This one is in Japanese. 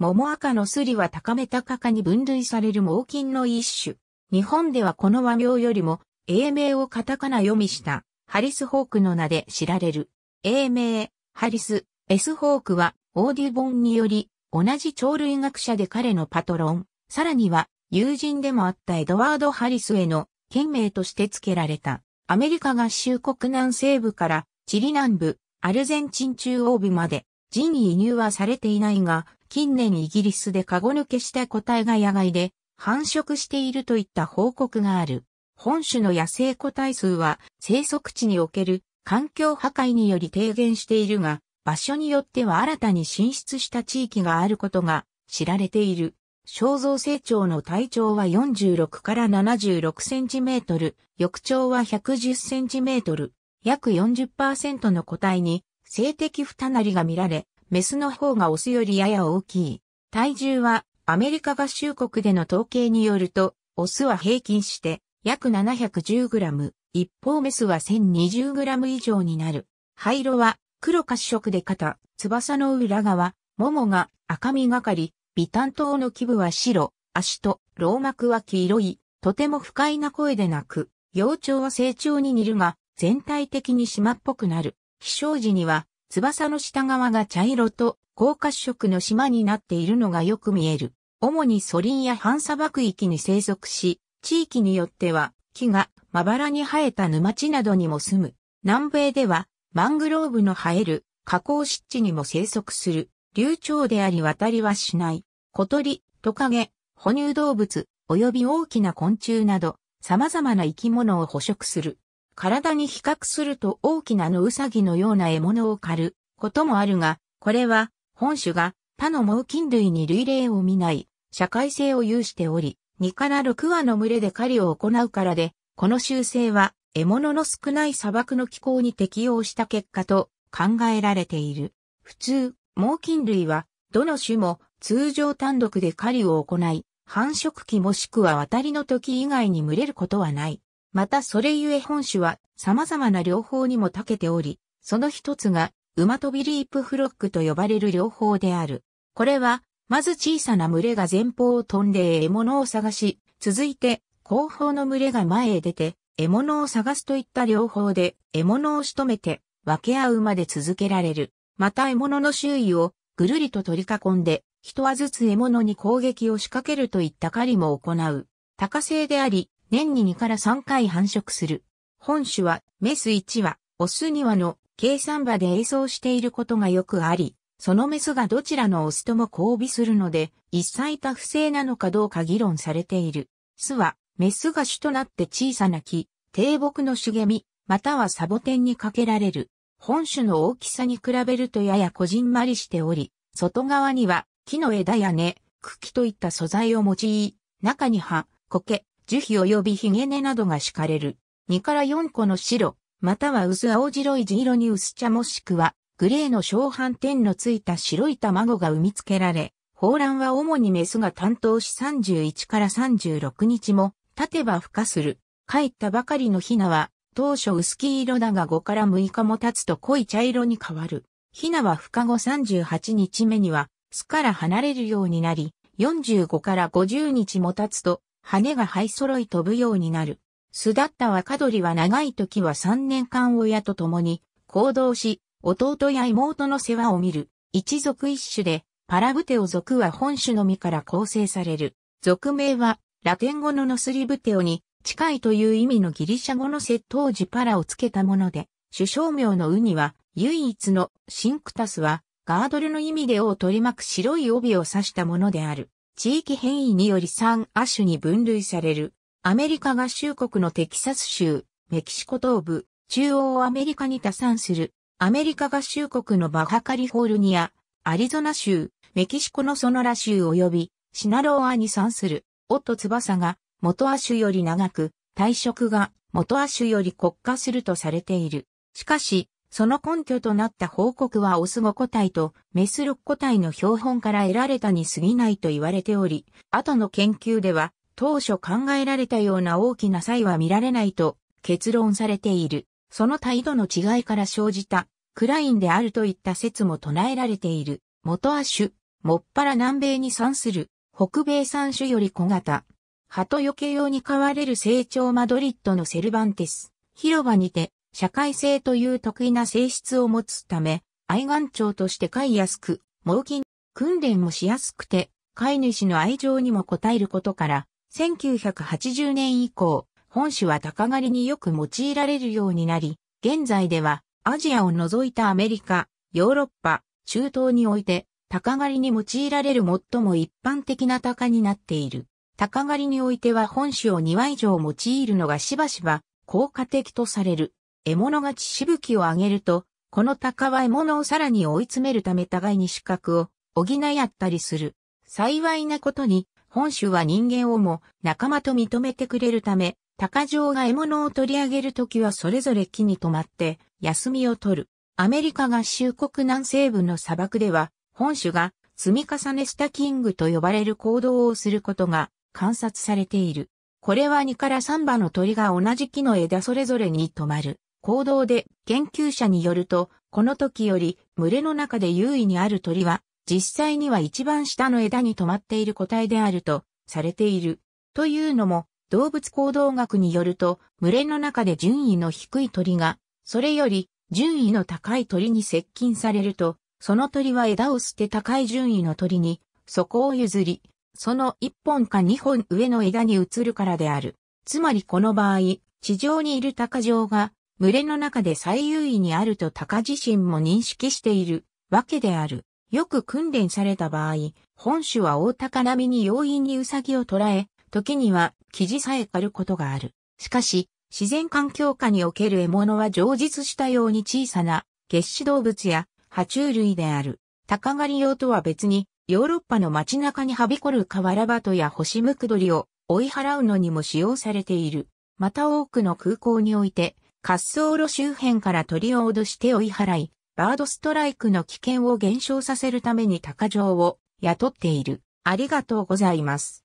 桃赤のすりは高めたかに分類される猛禽の一種。日本ではこの和名よりも、英名をカタカナ読みした、ハリスホークの名で知られる。英名、ハリス、エスホークは、オーディボンにより、同じ鳥類学者で彼のパトロン、さらには、友人でもあったエドワード・ハリスへの、県名として付けられた。アメリカ合衆国南西部から、チリ南部、アルゼンチン中央部まで、人移入はされていないが、近年イギリスでカゴ抜けした個体が野外で繁殖しているといった報告がある。本種の野生個体数は生息地における環境破壊により低減しているが、場所によっては新たに進出した地域があることが知られている。肖像成長の体長は46から76センチメートル、翼長は110センチメートル、約40%の個体に性的不たなりが見られ、メスの方がオスよりやや大きい。体重はアメリカ合衆国での統計によると、オスは平均して約 710g、一方メスは 1020g 以上になる。灰色は黒褐色で肩、翼の裏側、ももが赤みがかり、微担当の基部は白、足と老膜は黄色い、とても不快な声で鳴く。幼鳥は成長に似るが、全体的に島っぽくなる。飛翔時には翼の下側が茶色と高褐色の島になっているのがよく見える。主にソリンや半砂漠域に生息し、地域によっては木がまばらに生えた沼地などにも住む。南米ではマングローブの生える河口湿地にも生息する。流暢であり渡りはしない。小鳥、トカゲ、哺乳動物、及び大きな昆虫など、様々な生き物を捕食する。体に比較すると大きな野ウサギのような獲物を狩ることもあるが、これは本種が他の猛禽類に類例を見ない社会性を有しており、2から6羽の群れで狩りを行うからで、この習性は獲物の少ない砂漠の気候に適応した結果と考えられている。普通、猛禽類はどの種も通常単独で狩りを行い、繁殖期もしくは渡りの時以外に群れることはない。またそれゆえ本種は様々な療法にも長けており、その一つが馬飛びリープフロックと呼ばれる療法である。これは、まず小さな群れが前方を飛んで獲物を探し、続いて後方の群れが前へ出て獲物を探すといった療法で獲物を仕留めて分け合うまで続けられる。また獲物の周囲をぐるりと取り囲んで、一羽ずつ獲物に攻撃を仕掛けるといった狩りも行う。多性であり、年に2から3回繁殖する。本種は、メス1羽、オス2羽の計算場で映像していることがよくあり、そのメスがどちらのオスとも交尾するので、一切多不正なのかどうか議論されている。巣は、メスが主となって小さな木、低木の茂み、またはサボテンにかけられる。本種の大きさに比べるとややこじんまりしており、外側には木の枝や根、茎といった素材を用い、中に葉、苔、樹皮及びヒゲ根などが敷かれる。2から4個の白、または薄青白い地色に薄茶もしくは、グレーの小斑点のついた白い卵が産み付けられ、放卵は主にメスが担当し31から36日も、立てば孵化する。帰ったばかりのヒナは、当初薄黄色だが5から6日も経つと濃い茶色に変わる。ヒナは孵化後38日目には、巣から離れるようになり、45から50日も経つと羽がい揃い飛ぶようになる。巣立った若鳥は長い時は3年間親と共に行動し、弟や妹の世話を見る。一族一種で、パラブテオ族は本種のみから構成される。族名は、ラテン語のノスリブテオに近いという意味のギリシャ語の窃盗時パラをつけたもので、首相名のウニは、唯一のシンクタスは、ガードルの意味で尾を取り巻く白い帯を指したものである。地域変異により3亜種に分類される。アメリカ合衆国のテキサス州、メキシコ東部、中央アメリカに多産する。アメリカ合衆国のバハカリフォルニア、アリゾナ州、メキシコのソノラ州及び、シナローアに産する。オット翼が元亜種より長く、体色が元亜種より骨化するとされている。しかし、その根拠となった報告はオス5個体とメス6個体の標本から得られたに過ぎないと言われており、後の研究では当初考えられたような大きな差異は見られないと結論されている。その態度の違いから生じたクラインであるといった説も唱えられている。元亜種、もっぱら南米に産する北米産種より小型。鳩よけ用に飼われる成長マドリッドのセルバンテス。広場にて社会性という得意な性質を持つため、愛玩鳥として飼いやすく、猛禽、訓練もしやすくて、飼い主の愛情にも応えることから、1980年以降、本種は鷹狩りによく用いられるようになり、現在ではアジアを除いたアメリカ、ヨーロッパ、中東において、鷹狩りに用いられる最も一般的な鷹になっている。鷹狩りにおいては本種を2羽以上用いるのがしばしば効果的とされる。獲物勝ちしぶきを上げると、この鷹は獲物をさらに追い詰めるため互いに資格を補い合ったりする。幸いなことに、本種は人間をも仲間と認めてくれるため、鷹城が獲物を取り上げるときはそれぞれ木に止まって休みを取る。アメリカ合衆国南西部の砂漠では、本種が積み重ねスタキングと呼ばれる行動をすることが観察されている。これは2から3羽の鳥が同じ木の枝それぞれに止まる。行動で研究者によると、この時より群れの中で優位にある鳥は、実際には一番下の枝に止まっている個体であるとされている。というのも、動物行動学によると、群れの中で順位の低い鳥が、それより順位の高い鳥に接近されると、その鳥は枝を捨て高い順位の鳥に、そこを譲り、その1本か2本上の枝に移るからである。つまりこの場合、地上にいる鷹匠が群れの中で最優位にあると鷹自身も認識しているわけである。よく訓練された場合、本種は大鷹並みに容易にウサギを捕らえ、時には生地さえ狩ることがある。しかし、自然環境下における獲物は上実したように小さな月死動物や爬虫類である。鷹狩り用とは別に、ヨーロッパの街中にはびこる原鳩や星ムクドリを追い払うのにも使用されている。また多くの空港において、滑走路周辺から鳥を脅して追い払い、バードストライクの危険を減少させるために鷹匠を雇っている。ありがとうございます。